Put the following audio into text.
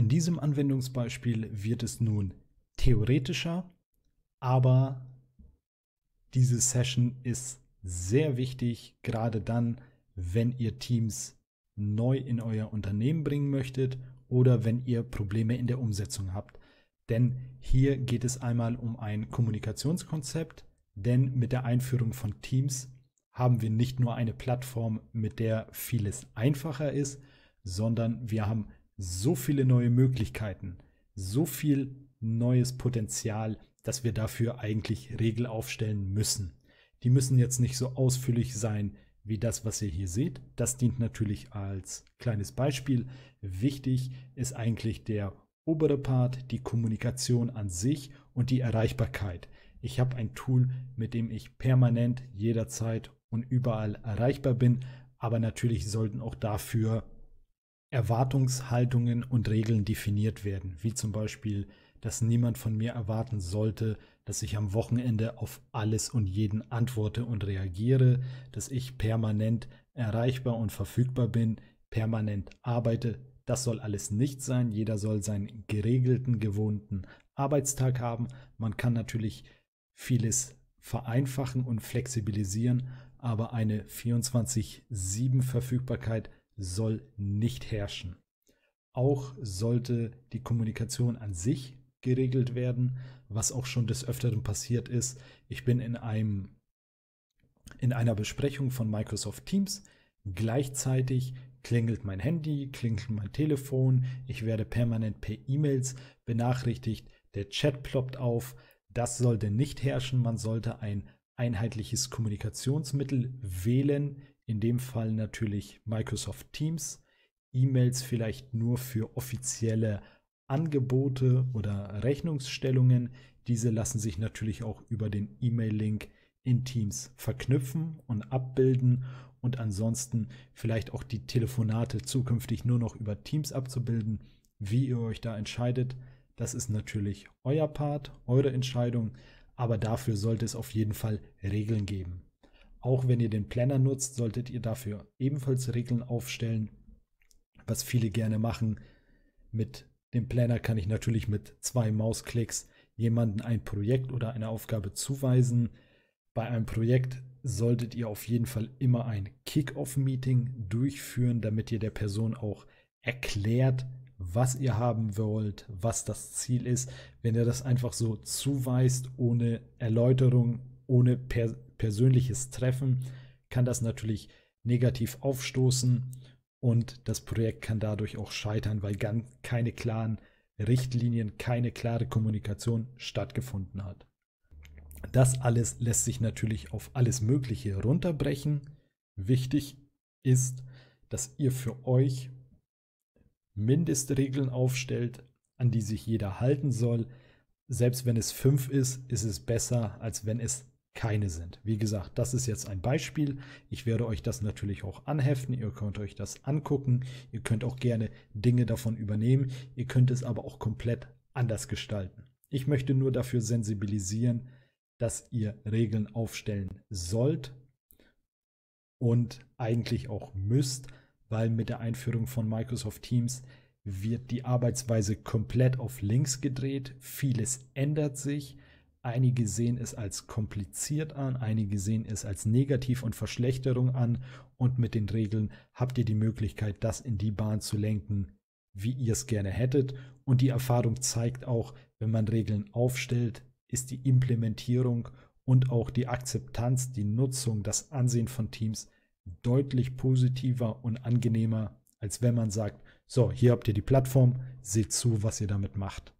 In diesem Anwendungsbeispiel wird es nun theoretischer, aber diese Session ist sehr wichtig, gerade dann, wenn ihr Teams neu in euer Unternehmen bringen möchtet oder wenn ihr Probleme in der Umsetzung habt. Denn hier geht es einmal um ein Kommunikationskonzept, denn mit der Einführung von Teams haben wir nicht nur eine Plattform, mit der vieles einfacher ist, sondern wir haben so viele neue Möglichkeiten, so viel neues Potenzial, dass wir dafür eigentlich Regeln aufstellen müssen. Die müssen jetzt nicht so ausführlich sein wie das, was ihr hier seht. Das dient natürlich als kleines Beispiel. Wichtig ist eigentlich der obere Part, die Kommunikation an sich und die Erreichbarkeit. Ich habe ein Tool, mit dem ich permanent, jederzeit und überall erreichbar bin, aber natürlich sollten auch dafür Erwartungshaltungen und Regeln definiert werden, wie zum Beispiel, dass niemand von mir erwarten sollte, dass ich am Wochenende auf alles und jeden antworte und reagiere, dass ich permanent erreichbar und verfügbar bin, permanent arbeite. Das soll alles nicht sein. Jeder soll seinen geregelten, gewohnten Arbeitstag haben. Man kann natürlich vieles vereinfachen und flexibilisieren, aber eine 24-7-Verfügbarkeit soll nicht herrschen. Auch sollte die Kommunikation an sich geregelt werden, was auch schon des Öfteren passiert ist. Ich bin in einem in einer Besprechung von Microsoft Teams. Gleichzeitig klingelt mein Handy, klingelt mein Telefon, ich werde permanent per E-Mails benachrichtigt, der Chat ploppt auf. Das sollte nicht herrschen, man sollte ein einheitliches Kommunikationsmittel wählen, in dem Fall natürlich Microsoft Teams. E-Mails vielleicht nur für offizielle Angebote oder Rechnungsstellungen. Diese lassen sich natürlich auch über den E-Mail-Link in Teams verknüpfen und abbilden und ansonsten vielleicht auch die Telefonate zukünftig nur noch über Teams abzubilden. Wie ihr euch da entscheidet, das ist natürlich euer Part, eure Entscheidung, aber dafür sollte es auf jeden Fall Regeln geben. Auch wenn ihr den Planner nutzt, solltet ihr dafür ebenfalls Regeln aufstellen, was viele gerne machen. Mit dem Planner kann ich natürlich mit zwei Mausklicks jemanden ein Projekt oder eine Aufgabe zuweisen. Bei einem Projekt solltet ihr auf jeden Fall immer ein Kick-off-Meeting durchführen, damit ihr der Person auch erklärt, was ihr haben wollt, was das Ziel ist. Wenn ihr das einfach so zuweist, ohne Erläuterung, ohne per persönliches Treffen kann das natürlich negativ aufstoßen und das Projekt kann dadurch auch scheitern, weil keine klaren Richtlinien, keine klare Kommunikation stattgefunden hat. Das alles lässt sich natürlich auf alles Mögliche runterbrechen. Wichtig ist, dass ihr für euch Mindestregeln aufstellt, an die sich jeder halten soll. Selbst wenn es fünf ist, ist es besser, als wenn es keine sind. Wie gesagt, das ist jetzt ein Beispiel. Ich werde euch das natürlich auch anheften. Ihr könnt euch das angucken. Ihr könnt auch gerne Dinge davon übernehmen. Ihr könnt es aber auch komplett anders gestalten. Ich möchte nur dafür sensibilisieren, dass ihr Regeln aufstellen sollt und eigentlich auch müsst, weil mit der Einführung von Microsoft Teams wird die Arbeitsweise komplett auf links gedreht. Vieles ändert sich. Einige sehen es als kompliziert an, einige sehen es als negativ und Verschlechterung an und mit den Regeln habt ihr die Möglichkeit, das in die Bahn zu lenken, wie ihr es gerne hättet. Und die Erfahrung zeigt auch, wenn man Regeln aufstellt, ist die Implementierung und auch die Akzeptanz, die Nutzung, das Ansehen von Teams deutlich positiver und angenehmer, als wenn man sagt, so, hier habt ihr die Plattform, seht zu, was ihr damit macht.